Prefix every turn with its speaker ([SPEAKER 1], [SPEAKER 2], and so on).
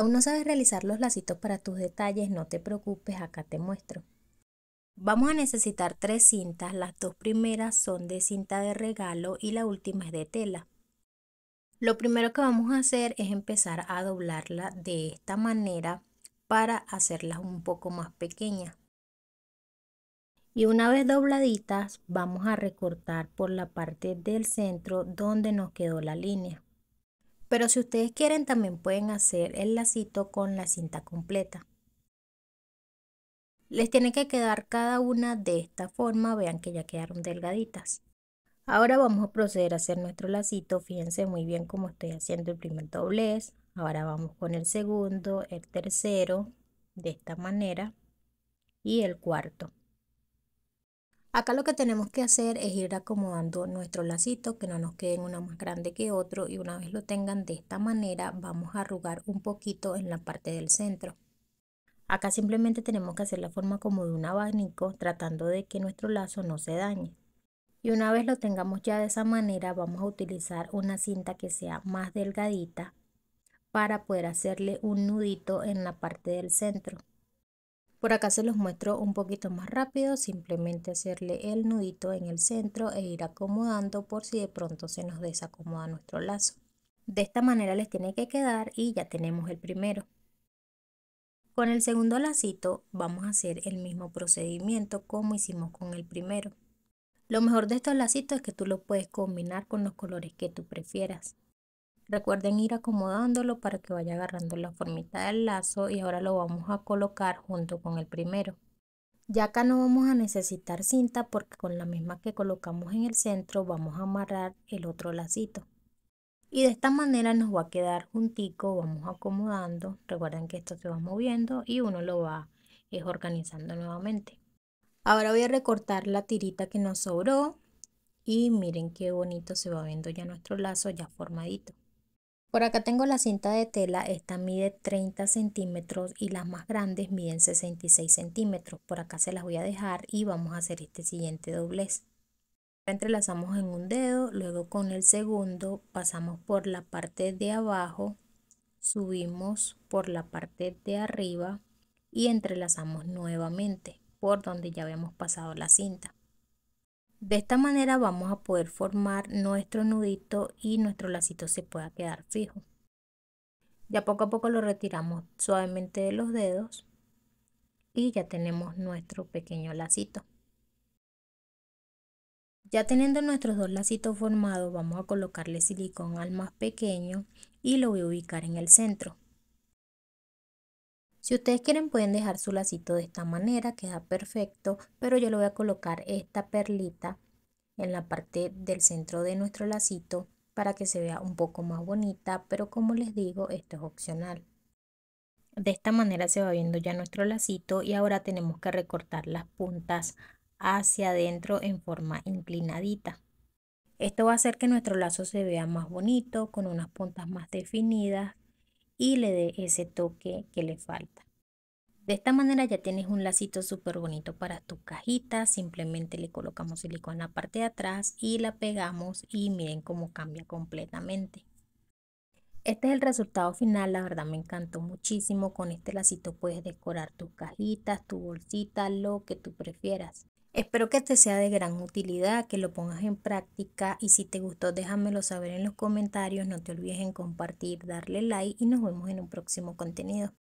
[SPEAKER 1] ¿Aún no sabes realizar los lacitos para tus detalles? No te preocupes, acá te muestro. Vamos a necesitar tres cintas, las dos primeras son de cinta de regalo y la última es de tela. Lo primero que vamos a hacer es empezar a doblarla de esta manera para hacerlas un poco más pequeñas. Y una vez dobladitas vamos a recortar por la parte del centro donde nos quedó la línea. Pero si ustedes quieren también pueden hacer el lacito con la cinta completa. Les tiene que quedar cada una de esta forma, vean que ya quedaron delgaditas. Ahora vamos a proceder a hacer nuestro lacito, fíjense muy bien cómo estoy haciendo el primer doblez. Ahora vamos con el segundo, el tercero, de esta manera y el cuarto. Acá lo que tenemos que hacer es ir acomodando nuestro lacito, que no nos queden uno más grande que otro y una vez lo tengan de esta manera vamos a arrugar un poquito en la parte del centro. Acá simplemente tenemos que hacer la forma como de un abanico tratando de que nuestro lazo no se dañe. Y una vez lo tengamos ya de esa manera vamos a utilizar una cinta que sea más delgadita para poder hacerle un nudito en la parte del centro. Por acá se los muestro un poquito más rápido, simplemente hacerle el nudito en el centro e ir acomodando por si de pronto se nos desacomoda nuestro lazo. De esta manera les tiene que quedar y ya tenemos el primero. Con el segundo lacito vamos a hacer el mismo procedimiento como hicimos con el primero. Lo mejor de estos lacitos es que tú los puedes combinar con los colores que tú prefieras. Recuerden ir acomodándolo para que vaya agarrando la formita del lazo y ahora lo vamos a colocar junto con el primero. Ya acá no vamos a necesitar cinta porque con la misma que colocamos en el centro vamos a amarrar el otro lacito. Y de esta manera nos va a quedar juntico, vamos acomodando. Recuerden que esto se va moviendo y uno lo va es, eh, organizando nuevamente. Ahora voy a recortar la tirita que nos sobró y miren qué bonito se va viendo ya nuestro lazo ya formadito. Por acá tengo la cinta de tela, esta mide 30 centímetros y las más grandes miden 66 centímetros. Por acá se las voy a dejar y vamos a hacer este siguiente doblez. Entrelazamos en un dedo, luego con el segundo pasamos por la parte de abajo, subimos por la parte de arriba y entrelazamos nuevamente por donde ya habíamos pasado la cinta. De esta manera vamos a poder formar nuestro nudito y nuestro lacito se pueda quedar fijo. Ya poco a poco lo retiramos suavemente de los dedos y ya tenemos nuestro pequeño lacito. Ya teniendo nuestros dos lacitos formados, vamos a colocarle silicón al más pequeño y lo voy a ubicar en el centro. Si ustedes quieren pueden dejar su lacito de esta manera, queda perfecto, pero yo le voy a colocar esta perlita en la parte del centro de nuestro lacito para que se vea un poco más bonita, pero como les digo, esto es opcional. De esta manera se va viendo ya nuestro lacito y ahora tenemos que recortar las puntas hacia adentro en forma inclinadita. Esto va a hacer que nuestro lazo se vea más bonito, con unas puntas más definidas y le dé ese toque que le falta. De esta manera ya tienes un lacito súper bonito para tu cajita, simplemente le colocamos silicona en la parte de atrás y la pegamos y miren cómo cambia completamente. Este es el resultado final, la verdad me encantó muchísimo. Con este lacito puedes decorar tus cajitas, tu bolsita, lo que tú prefieras. Espero que te este sea de gran utilidad, que lo pongas en práctica y si te gustó déjamelo saber en los comentarios, no te olvides en compartir, darle like y nos vemos en un próximo contenido.